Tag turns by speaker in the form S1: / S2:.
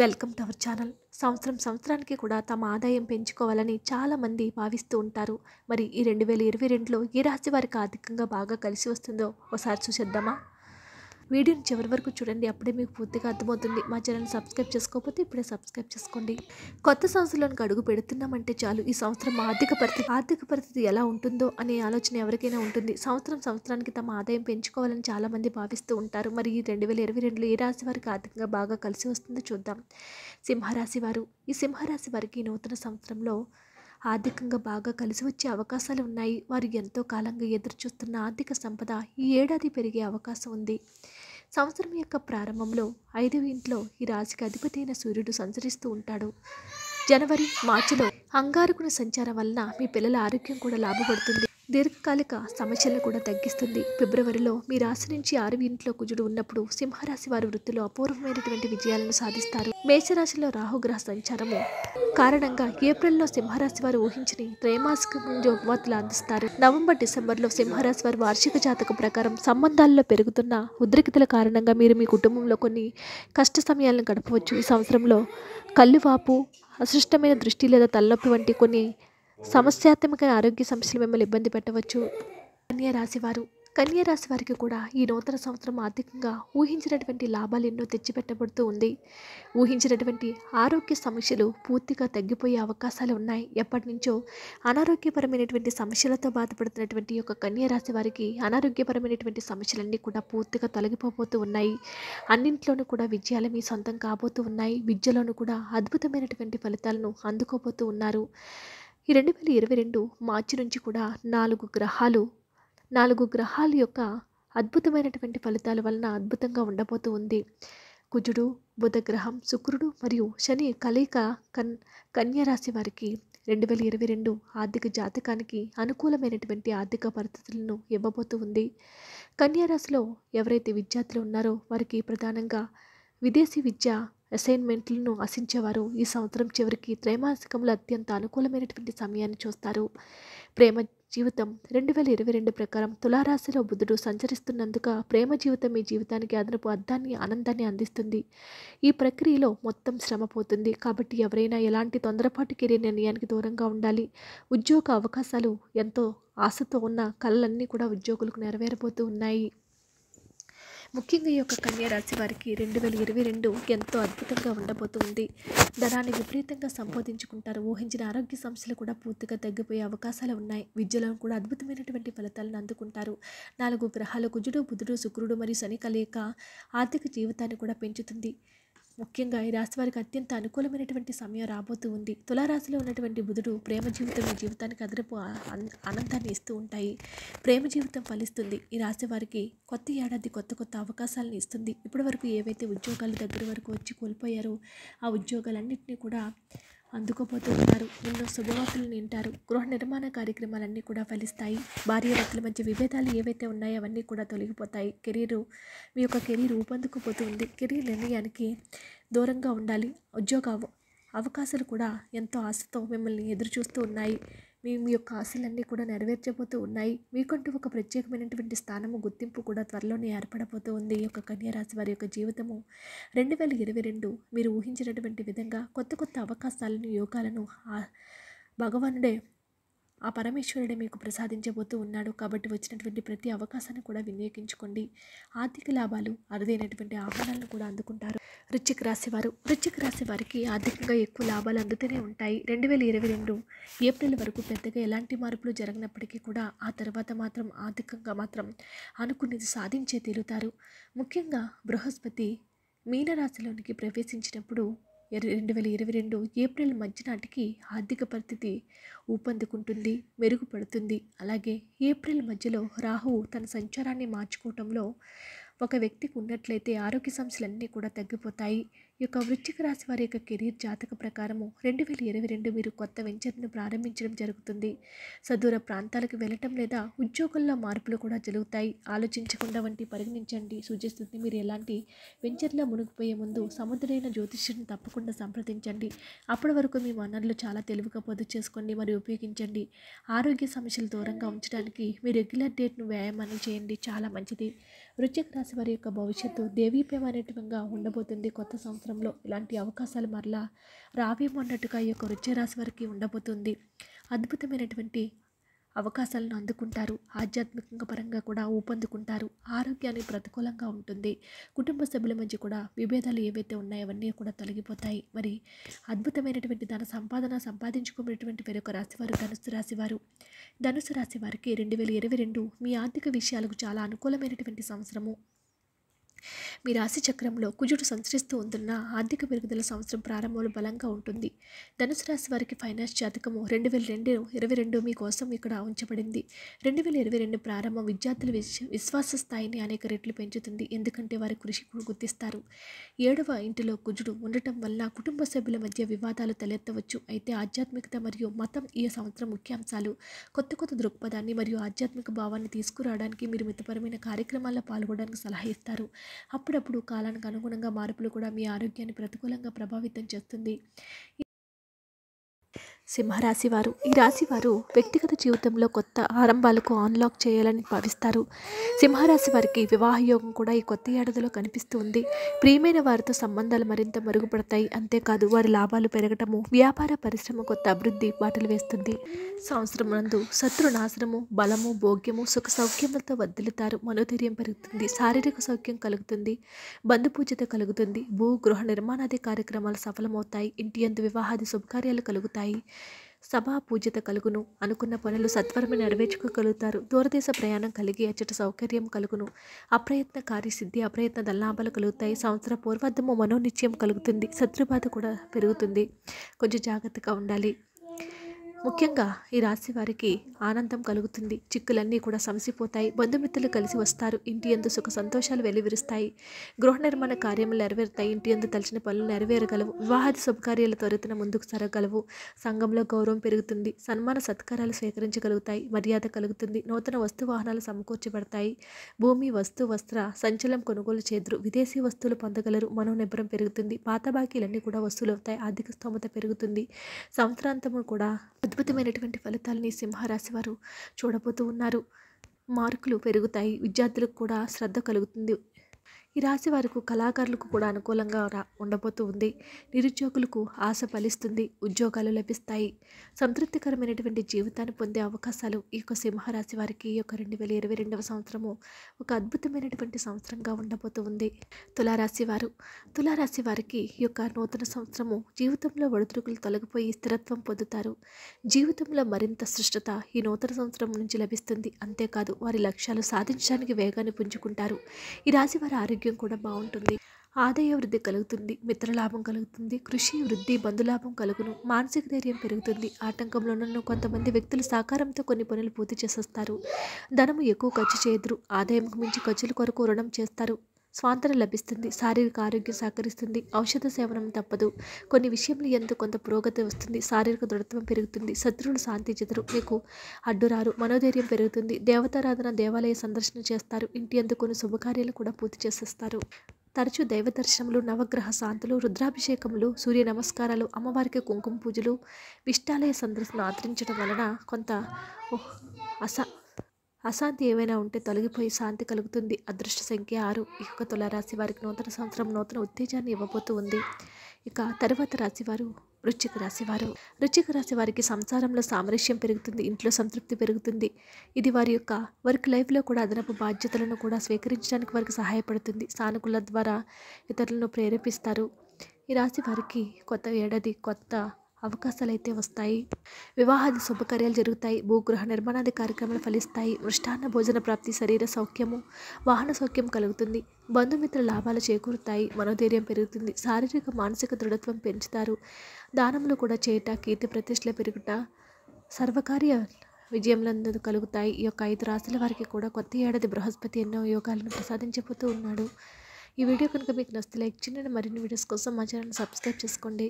S1: welcome to our channel సంవత్సరం సంవత్సరానికి కూడా తమ ఆదాయం పెంచుకోవాలని చాలామంది భావిస్తూ ఉంటారు మరి ఈ రెండు వేల ఇరవై రెండులో ఏ రాశి వారికి ఆర్థికంగా బాగా కలిసి వస్తుందో ఒకసారి చూసేద్దామా వీడియోని చివరి వరకు చూడండి అప్పుడే మీకు పూర్తిగా అర్థమవుతుంది మా ఛానల్ సబ్స్క్రైబ్ చేసుకోకపోతే ఇప్పుడే సబ్స్క్రైబ్ చేసుకోండి కొత్త సంవత్సరంలోనికి అడుగు పెడుతున్నామంటే చాలు ఈ సంవత్సరం ఆర్థిక పరిస్థితి ఆర్థిక పరిస్థితి ఎలా ఉంటుందో అనే ఆలోచన ఎవరికైనా ఉంటుంది సంవత్సరం సంవత్సరానికి తమ ఆదాయం పెంచుకోవాలని చాలామంది భావిస్తూ ఉంటారు మరి ఈ రెండు వేల ఇరవై రెండులో ఏ రాశి వారికి ఆర్థికంగా బాగా కలిసి వస్తుందో చూద్దాం సింహరాశి వారు ఈ సింహరాశి వారికి నూతన సంవత్సరంలో ఆర్థికంగా బాగా కలిసి వచ్చే అవకాశాలు ఉన్నాయి వారు ఎంతో కాలంగా ఎదురుచూస్తున్న ఆర్థిక సంపద ఈ ఏడాది పెరిగే అవకాశం ఉంది సంవత్సరం యొక్క ప్రారంభంలో ఐదవ ఇంట్లో ఈ రాశికి అధిపతి అయిన సూర్యుడు సంచరిస్తూ ఉంటాడు జనవరి మార్చిలో అంగారకుని సంచారం వలన మీ పిల్లల ఆరోగ్యం కూడా లాభపడుతుంది దీర్ఘకాలిక సమస్యలను కూడా తగ్గిస్తుంది ఫిబ్రవరిలో మీ రాశి నుంచి ఆరు ఇంట్లో కుజుడు ఉన్నప్పుడు సింహరాశి వారి వృత్తిలో అపూర్వమైనటువంటి విజయాలను సాధిస్తారు మేషరాశిలో రాహుగ్రహ సంచారము కారణంగా ఏప్రిల్లో సింహరాశి వారు ఊహించిని త్రైమాసిక బహుమతులు అందిస్తారు నవంబర్ డిసెంబర్లో సింహరాశి వారి వార్షిక జాతక ప్రకారం సంబంధాల్లో పెరుగుతున్న ఉద్రిక్తల కారణంగా మీరు మీ కుటుంబంలో కొన్ని కష్ట సమయాలను గడపవచ్చు ఈ సంవత్సరంలో కళ్ళువాపు అసృష్టమైన దృష్టి లేదా తలనొప్పి వంటి కొన్ని సమస్యాత్మక ఆరోగ్య సమస్యలు మిమ్మల్ని ఇబ్బంది పెట్టవచ్చు కన్యా రాశి వారు కన్యా రాశి వారికి కూడా ఈ నూతన సంవత్సరం ఆర్థికంగా ఊహించినటువంటి లాభాలు ఎన్నో తెచ్చిపెట్టబడుతూ ఉంది ఊహించినటువంటి ఆరోగ్య సమస్యలు పూర్తిగా తగ్గిపోయే అవకాశాలు ఉన్నాయి ఎప్పటి నుంచో అనారోగ్యపరమైనటువంటి సమస్యలతో బాధపడుతున్నటువంటి యొక్క కన్యా రాశి వారికి అనారోగ్యపరమైనటువంటి సమస్యలన్నీ కూడా పూర్తిగా తొలగిపోబోతూ ఉన్నాయి అన్నింట్లోనూ కూడా విజయాలు మీ సొంతం కాబోతూ ఉన్నాయి విద్యలోనూ కూడా అద్భుతమైనటువంటి ఫలితాలను అందుకోబోతూ ఉన్నారు ఈ రెండు వేల ఇరవై రెండు మార్చి నుంచి కూడా నాలుగు గ్రహాలు నాలుగు గ్రహాల యొక్క అద్భుతమైనటువంటి ఫలితాల వలన అద్భుతంగా ఉండబోతూ ఉంది కుజుడు బుధగ్రహం శుక్రుడు మరియు శని కలయిక కన్ రాశి వారికి రెండు వేల ఇరవై రెండు ఆర్థిక జాతకానికి అనుకూలమైనటువంటి ఆర్థిక పరిస్థితులను ఇవ్వబోతూ ఉంది కన్యారాశిలో ఎవరైతే విద్యార్థులు ఉన్నారో వారికి ప్రధానంగా విదేశీ విద్య అసైన్మెంట్లను ఆశించేవారు ఈ సంవత్సరం చివరికి త్రైమాసికంలో అత్యంత అనుకూలమైనటువంటి సమయాన్ని చూస్తారు ప్రేమ జీవితం రెండు వేల ఇరవై రెండు ప్రకారం తులారాశిలో బుద్ధుడు సంచరిస్తున్నందుక ప్రేమ జీవితం మీ జీవితానికి అదనపు అర్థాన్ని ఆనందాన్ని అందిస్తుంది ఈ ప్రక్రియలో మొత్తం శ్రమ పోతుంది కాబట్టి ఎవరైనా ఎలాంటి తొందరపాటు కెరీర్ నిర్ణయానికి దూరంగా ఉండాలి ఉద్యోగ అవకాశాలు ఎంతో ఆశతో ఉన్న కళలన్నీ కూడా ఉద్యోగులకు నెరవేరబోతూ ఉన్నాయి ముఖ్యంగా ఈ యొక్క కన్యా రాశి వారికి రెండు వేల ఇరవై రెండు ఎంతో అద్భుతంగా ఉండబోతుంది ధనాన్ని విపరీతంగా సంపాదించుకుంటారు ఊహించిన ఆరోగ్య సమస్యలు కూడా పూర్తిగా తగ్గిపోయే అవకాశాలు ఉన్నాయి విద్యలో కూడా అద్భుతమైనటువంటి ఫలితాలను అందుకుంటారు నాలుగు గ్రహాలు కుజుడు బుధుడు శుక్రుడు మరియు శని కలయిక ఆర్థిక జీవితాన్ని కూడా పెంచుతుంది ముఖ్యంగా ఈ రాశి వారికి అత్యంత అనుకూలమైనటువంటి సమయం రాబోతూ ఉంది తులారాశిలో ఉన్నటువంటి బుధుడు ప్రేమ జీవితం మీ జీవితానికి అదనపు ఆనందాన్ని ఇస్తూ ఉంటాయి ప్రేమ జీవితం ఫలిస్తుంది ఈ రాశి వారికి కొత్త ఏడాది కొత్త కొత్త అవకాశాలను ఇస్తుంది ఇప్పటి వరకు ఏవైతే ఉద్యోగాలు దగ్గర వరకు వచ్చి కోల్పోయారో ఆ ఉద్యోగాలన్నింటినీ కూడా అందుకోబోతున్నారు ఎన్నో శుభవార్తలు నింటారు గృహ నిర్మాణ కార్యక్రమాలన్నీ కూడా ఫలిస్తాయి భార్య భార్యాభర్తల మధ్య విభేదాలు ఏవైతే ఉన్నాయో అవన్నీ కూడా తొలగిపోతాయి కెరీరు మీ యొక్క కెరీర్ ఊపందుకుపోతుంది కెరీర్ నిర్ణయానికి దూరంగా ఉండాలి ఉద్యోగ అవకాశాలు కూడా ఎంతో ఆశతో మిమ్మల్ని ఎదురు చూస్తూ ఉన్నాయి మీ యొక్క ఆశలన్నీ కూడా నెరవేర్చబోతూ ఉన్నాయి మీకంటూ ఒక ప్రత్యేకమైనటువంటి స్థానము గుర్తింపు కూడా త్వరలోనే ఏర్పడబోతూ ఉంది ఈ యొక్క కన్యారాశి వారి యొక్క జీవితము రెండు వేల ఇరవై రెండు మీరు ఊహించినటువంటి విధంగా కొత్త కొత్త అవకాశాలను యోగాలను భగవానుడే ఆ పరమేశ్వరుడే మీకు ప్రసాదించబోతూ ఉన్నాడు కాబట్టి వచ్చినటువంటి ప్రతి అవకాశాన్ని కూడా వినియోగించుకోండి ఆర్థిక లాభాలు అరుదైనటువంటి ఆహ్వానాలను కూడా అందుకుంటారు రుచికి రాశి వారు వృశ్చిక రాశి వారికి ఆర్థికంగా ఎక్కువ లాభాలు అందుతూనే ఉంటాయి రెండు వేల ఇరవై రెండు ఏప్రిల్ వరకు పెద్దగా ఎలాంటి మార్పులు జరిగినప్పటికీ కూడా ఆ తర్వాత మాత్రం ఆర్థికంగా మాత్రం అనుకున్నది సాధించే తీరుతారు ముఖ్యంగా బృహస్పతి మీనరాశిలోనికి ప్రవేశించినప్పుడు రెండు వేల ఇరవై రెండు ఏప్రిల్ మధ్య నాటికి ఆర్థిక పరిస్థితి ఊపందుకుంటుంది మెరుగుపడుతుంది అలాగే ఏప్రిల్ మధ్యలో రాహువు తన సంచారాన్ని మార్చుకోవటంలో ఒక వ్యక్తికి ఉన్నట్లయితే ఆరోగ్య సమస్యలన్నీ కూడా తగ్గిపోతాయి ఈ యొక్క వృశ్చిక రాశి వారి యొక్క కెరీర్ జాతక ప్రకారము రెండు వేల ఇరవై రెండు మీరు కొత్త వెంచర్ను ప్రారంభించడం జరుగుతుంది సదూర ప్రాంతాలకు వెళ్ళటం లేదా ఉద్యోగుల్లో మార్పులు కూడా జరుగుతాయి ఆలోచించకుండా వంటి పరిగణించండి సూచిస్తుంది మీరు ఎలాంటి వెంచర్లో మునిగిపోయే ముందు సముద్రైన జ్యోతిష్యుని తప్పకుండా సంప్రదించండి అప్పటి వరకు మీ వనరులు చాలా తెలివిగా పొదు చేసుకోండి మరియు ఉపయోగించండి ఆరోగ్య సమస్యలు దూరంగా ఉంచడానికి మీ రెగ్యులర్ డేట్ను వ్యాయామాన్ని చేయండి చాలా మంచిది వృచ్చిక రాశి వారి యొక్క భవిష్యత్తు దేవీప్యమైనట్టుగా ఉండబోతుంది కొత్త సంవత్సరంలో ఇలాంటి అవకాశాలు మరలా రావేమో అన్నట్టుగా ఈ యొక్క వృచ్చిక రాశి వారికి ఉండబోతుంది అద్భుతమైనటువంటి అవకాశాలను అందుకుంటారు ఆధ్యాత్మికంగా పరంగా కూడా ఊపందుకుంటారు ఆరోగ్యాన్ని ప్రతికూలంగా ఉంటుంది కుటుంబ సభ్యుల మధ్య కూడా విభేదాలు ఏవైతే ఉన్నాయో అవన్నీ కూడా తొలగిపోతాయి మరి అద్భుతమైనటువంటి ధన సంపాదన సంపాదించుకునేటువంటి వేరొక రాశివారు ధనుసు రాశివారు ధనుసు రాశి వారికి రెండు వేల ఇరవై రెండు మీ ఆర్థిక విషయాలకు చాలా అనుకూలమైనటువంటి సంవత్సరము మీ రాశి చక్రంలో కుజుడు సంచరిస్తూ ఉంటున్న ఆర్థిక పెరుగుదల సంవత్సరం ప్రారంభంలో బలంగా ఉంటుంది ధనుసు రాశి వారికి ఫైనాన్స్ జాతకము రెండు వేల రెండు ఇరవై రెండు మీకోసం ఇక్కడ ఉంచబడింది రెండు వేల ఇరవై రెండు ప్రారంభం విద్యార్థుల విశ్వాస స్థాయిని అనేక రెట్లు పెంచుతుంది ఎందుకంటే వారి కృషి గుర్తిస్తారు ఏడవ ఇంటిలో కుజుడు ఉండటం వల్ల కుటుంబ సభ్యుల మధ్య వివాదాలు తలెత్తవచ్చు అయితే ఆధ్యాత్మికత మరియు మతం ఈ సంవత్సరం ముఖ్యాంశాలు కొత్త కొత్త దృక్పథాన్ని మరియు ఆధ్యాత్మిక భావాన్ని తీసుకురావడానికి మీరు మితపరమైన కార్యక్రమాల్లో పాల్గొనడానికి సలహా ఇస్తారు అప్పుడప్పుడు కాలానికి అనుగుణంగా మార్పులు కూడా మీ ఆరోగ్యాన్ని ప్రతికూలంగా ప్రభావితం చేస్తుంది సింహరాశి వారు ఈ రాశి వారు వ్యక్తిగత జీవితంలో కొత్త ఆరంభాలకు అన్లాక్ చేయాలని భావిస్తారు సింహరాశి వారికి వివాహ యోగం కూడా ఈ కొత్త ఏడాదిలో కనిపిస్తుంది ప్రియమైన వారితో సంబంధాలు మరింత మెరుగుపడతాయి అంతేకాదు వారి లాభాలు పెరగటము వ్యాపార పరిశ్రమ కొత్త అభివృద్ధి బాటలు వేస్తుంది సంవత్సరం నందు శత్రు నాశనము బలము భోగ్యము సుఖ సౌఖ్యములతో వద్దులుతారు మనోధైర్యం పెరుగుతుంది శారీరక సౌఖ్యం కలుగుతుంది బంధుపూజత కలుగుతుంది భూ గృహ నిర్మాణాది కార్యక్రమాలు సఫలమవుతాయి ఇంటి అందు వివాహాది శుభకార్యాలు కలుగుతాయి సభా పూజిత కలుగును అనుకున్న పనులు సత్వరమే నెరవేర్చుకోగలుగుతారు దూరదేశ ప్రయాణం కలిగి అచ్చట సౌకర్యం కలుగును అప్రయత్న కార్యసిద్ధి అప్రయత్న దల్లాభాలు కలుగుతాయి సంవత్సర పూర్వార్థము మనోనిత్యం కలుగుతుంది శత్రుబాధ కూడా పెరుగుతుంది కొంచెం జాగ్రత్తగా ఉండాలి ముఖ్యంగా ఈ రాశి వారికి ఆనందం కలుగుతుంది చిక్కులన్నీ కూడా సమసిపోతాయి బంధుమిత్రులు కలిసి వస్తారు ఇంటి ఎందు సుఖ సంతోషాలు వెలువరిస్తాయి గృహ నిర్మాణ కార్యములు నెరవేరుతాయి ఇంటి ఎందు తలచిన పనులు నెరవేరగలవు వివాహాది శుభకార్యాల త్వరితన ముందుకు సరగలవు సంఘంలో గౌరవం పెరుగుతుంది సన్మాన సత్కారాలు స్వీకరించగలుగుతాయి మర్యాద కలుగుతుంది నూతన వస్తు వాహనాలు సమకూర్చబడతాయి భూమి వస్తు వస్త్ర సంచలం కొనుగోలు చేదురు విదేశీ వస్తువులు పొందగలరు నిబ్బరం పెరుగుతుంది పాత బాకీలన్నీ కూడా వస్తువులు అవుతాయి ఆర్థిక స్తోమత పెరుగుతుంది సంవత్సరాంతము కూడా అద్భుతమైనటువంటి ఫలితాలని సింహరాశి వారు చూడబోతూ ఉన్నారు మార్కులు పెరుగుతాయి విద్యార్థులకు కూడా శ్రద్ధ కలుగుతుంది ఈ రాశి వారికి కళాకారులకు కూడా అనుకూలంగా రా ఉండబోతూ ఉంది నిరుద్యోగులకు ఆశ ఫలిస్తుంది ఉద్యోగాలు లభిస్తాయి సంతృప్తికరమైనటువంటి జీవితాన్ని పొందే అవకాశాలు ఈ యొక్క సింహరాశి వారికి ఈ యొక్క రెండు వేల ఇరవై రెండవ సంవత్సరము ఒక అద్భుతమైనటువంటి సంవత్సరంగా ఉండబోతూ ఉంది తులారాశి వారు తులారాశి వారికి ఈ యొక్క నూతన సంవత్సరము జీవితంలో ఒడిదుడుకులు తొలగిపోయి స్థిరత్వం పొందుతారు జీవితంలో మరింత సృష్టత ఈ నూతన సంవత్సరం నుంచి లభిస్తుంది అంతేకాదు వారి లక్ష్యాలు సాధించడానికి వేగాన్ని పుంజుకుంటారు ఈ రాశి వారి ఆరోగ్య ఆరోగ్యం కూడా బాగుంటుంది ఆదాయ వృద్ధి కలుగుతుంది మిత్రలాభం కలుగుతుంది కృషి వృద్ధి బంధులాభం కలుగును మానసిక ధైర్యం పెరుగుతుంది ఆటంకంలోనూ కొంతమంది వ్యక్తులు సహకారంతో కొన్ని పనులు పూర్తి చేసేస్తారు ధనము ఎక్కువ ఖర్చు చేయదురు ఆదాయంకు మించి ఖర్చుల కొరకు రుణం చేస్తారు స్వాతంత్రం లభిస్తుంది శారీరక ఆరోగ్యం సహకరిస్తుంది ఔషధ సేవనం తప్పదు కొన్ని విషయంలో ఎంతో కొంత పురోగతి వస్తుంది శారీరక దృఢత్వం పెరుగుతుంది శత్రువులు శాంతి చెదరు మీకు అడ్డురారు మనోధైర్యం పెరుగుతుంది దేవతారాధన దేవాలయ సందర్శన చేస్తారు ఇంటి అందు కొన్ని శుభకార్యాలు కూడా పూర్తి చేసేస్తారు తరచూ దైవ దర్శనములు నవగ్రహ శాంతులు రుద్రాభిషేకములు సూర్య నమస్కారాలు అమ్మవారికి కుంకుమ పూజలు విష్టాలయ సందర్శన ఆదరించడం వలన కొంత అస అశాంతి ఏమైనా ఉంటే తొలగిపోయి శాంతి కలుగుతుంది అదృష్ట సంఖ్య ఆరు ఇక యొక్క వారికి నూతన సంవత్సరం నూతన ఉత్తేజాన్ని ఇవ్వబోతూ ఉంది ఇక తర్వాత రాశివారు వృశ్చిక రాశివారు వృశ్చిక రాశి వారికి సంసారంలో సామరస్యం పెరుగుతుంది ఇంట్లో సంతృప్తి పెరుగుతుంది ఇది వారి యొక్క వర్క్ లైఫ్లో కూడా అదనపు బాధ్యతలను కూడా స్వీకరించడానికి వారికి సహాయపడుతుంది సానుకూల ద్వారా ఇతరులను ప్రేరేపిస్తారు ఈ రాశి వారికి కొత్త ఏడాది కొత్త అవకాశాలు అయితే వస్తాయి వివాహాది శుభకార్యాలు జరుగుతాయి భూగృహ నిర్మాణాది కార్యక్రమాలు ఫలిస్తాయి మృష్టాన్న భోజన ప్రాప్తి శరీర సౌఖ్యము వాహన సౌఖ్యం కలుగుతుంది బంధుమిత్ర లాభాలు చేకూరుతాయి మనోధైర్యం పెరుగుతుంది శారీరక మానసిక దృఢత్వం పెంచుతారు దానములు కూడా చేయట కీర్తి ప్రతిష్టలు పెరుగుట సర్వకార్య విజయములందు కలుగుతాయి ఈ యొక్క ఐదు రాశుల వారికి కూడా కొత్త ఏడాది బృహస్పతి ఎన్నో యోగాలను ప్రసాదించబోతూ ఉన్నాడు ఈ వీడియో కనుక మీకు నచ్చితే లైక్ చేయండి మరిన్ని వీడియోస్ కోసం మా ఛానల్ సబ్స్క్రైబ్ చేసుకోండి